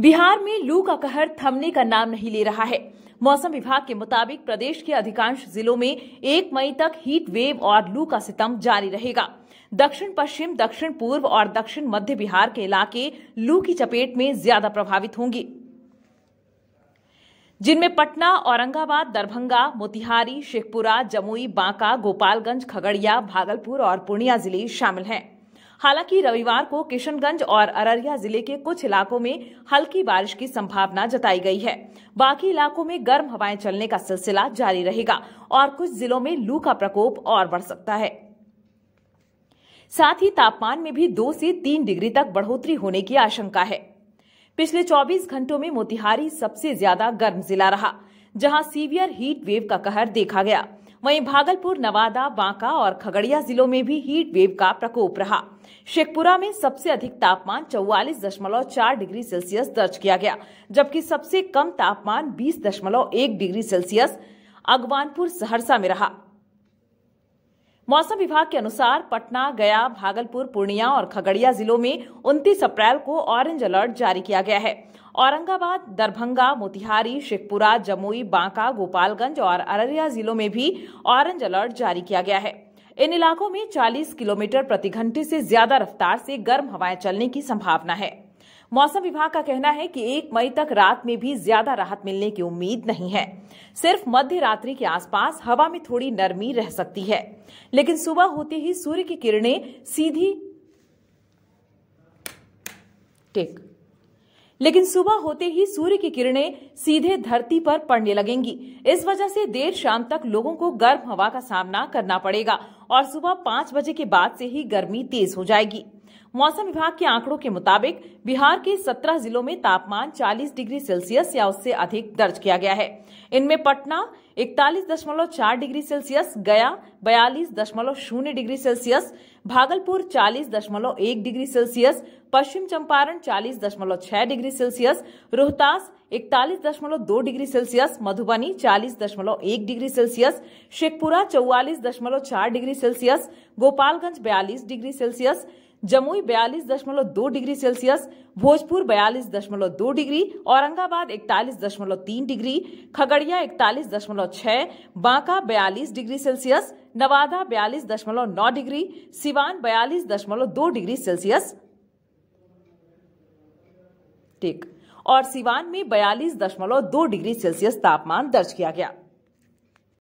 बिहार में लू का कहर थमने का नाम नहीं ले रहा है मौसम विभाग के मुताबिक प्रदेश के अधिकांश जिलों में एक मई तक हीट वेव और लू का सितम जारी रहेगा दक्षिण पश्चिम दक्षिण पूर्व और दक्षिण मध्य बिहार के इलाके लू की चपेट में ज्यादा प्रभावित होंगे जिनमें पटना औरंगाबाद दरभंगा मोतिहारी शेखपुरा जमुई बांका गोपालगंज खगड़िया भागलपुर और पूर्णिया जिले शामिल हैं हालांकि रविवार को किशनगंज और अररिया जिले के कुछ इलाकों में हल्की बारिश की संभावना जताई गई है बाकी इलाकों में गर्म हवाएं चलने का सिलसिला जारी रहेगा और कुछ जिलों में लू का प्रकोप और बढ़ सकता है साथ ही तापमान में भी दो से तीन डिग्री तक बढ़ोतरी होने की आशंका है पिछले 24 घंटों में मोतिहारी सबसे ज्यादा गर्म जिला रहा जहां सीवियर हीट वेव का कहर देखा गया वहीं भागलपुर नवादा बांका और खगड़िया जिलों में भी हीट वेव का प्रकोप रहा शेखपुरा में सबसे अधिक तापमान चौवालीस दशमलव चार डिग्री सेल्सियस दर्ज किया गया जबकि सबसे कम तापमान बीस दशमलव एक डिग्री सेल्सियस अगवानपुर सहरसा में रहा मौसम विभाग के अनुसार पटना गया भागलपुर पूर्णिया और खगड़िया जिलों में उनतीस अप्रैल को ऑरेंज अलर्ट जारी किया गया है औरंगाबाद दरभंगा मोतिहारी शेखपुरा जमुई बांका गोपालगंज और अररिया जिलों में भी ऑरेंज अलर्ट जारी किया गया है इन इलाकों में 40 किलोमीटर प्रति घंटे से ज्यादा रफ्तार से गर्म हवाएं चलने की संभावना है मौसम विभाग का कहना है कि एक मई तक रात में भी ज्यादा राहत मिलने की उम्मीद नहीं है सिर्फ मध्य रात्रि के आसपास हवा में थोड़ी नरमी रह सकती है लेकिन सुबह होते ही सूर्य की किरणें सीधी टेक लेकिन सुबह होते ही सूर्य की किरणें सीधे धरती पर पड़ने लगेंगी इस वजह से देर शाम तक लोगों को गर्म हवा का सामना करना पड़ेगा और सुबह पाँच बजे के बाद से ही गर्मी तेज हो जाएगी मौसम विभाग के आंकड़ों के मुताबिक बिहार के 17 जिलों में तापमान 40 डिग्री सेल्सियस या उससे अधिक दर्ज किया गया है इनमें Patna 41.4 degree Celsius Gaya 42.0 degree Celsius Bhagalpur 40.1 degree Celsius Paschim Champaran 40.6 degree Celsius Rohtas 41.2 degree Celsius Madhubani 40.1 degree Celsius Sheikhpura 44.4 degree Celsius Gopalganj 42 degree Celsius Jamui बयालीस दशमलव दो डिग्री सेल्सियस भोजपुर बयालीस दशमलव दो डिग्री औरंगाबाद इकतालीस दशमलव तीन डिग्री खगड़िया इकतालीस दशमलव छह बांका बयालीस डिग्री सेल्सियस नवादा बयालीस दशमलव नौ डिग्री सिवान बयालीस दशमलव दो डिग्री सेल्सियस ठीक और सिवान में बयालीस दशमलव दो डिग्री सेल्सियस तापमान दर्ज किया गया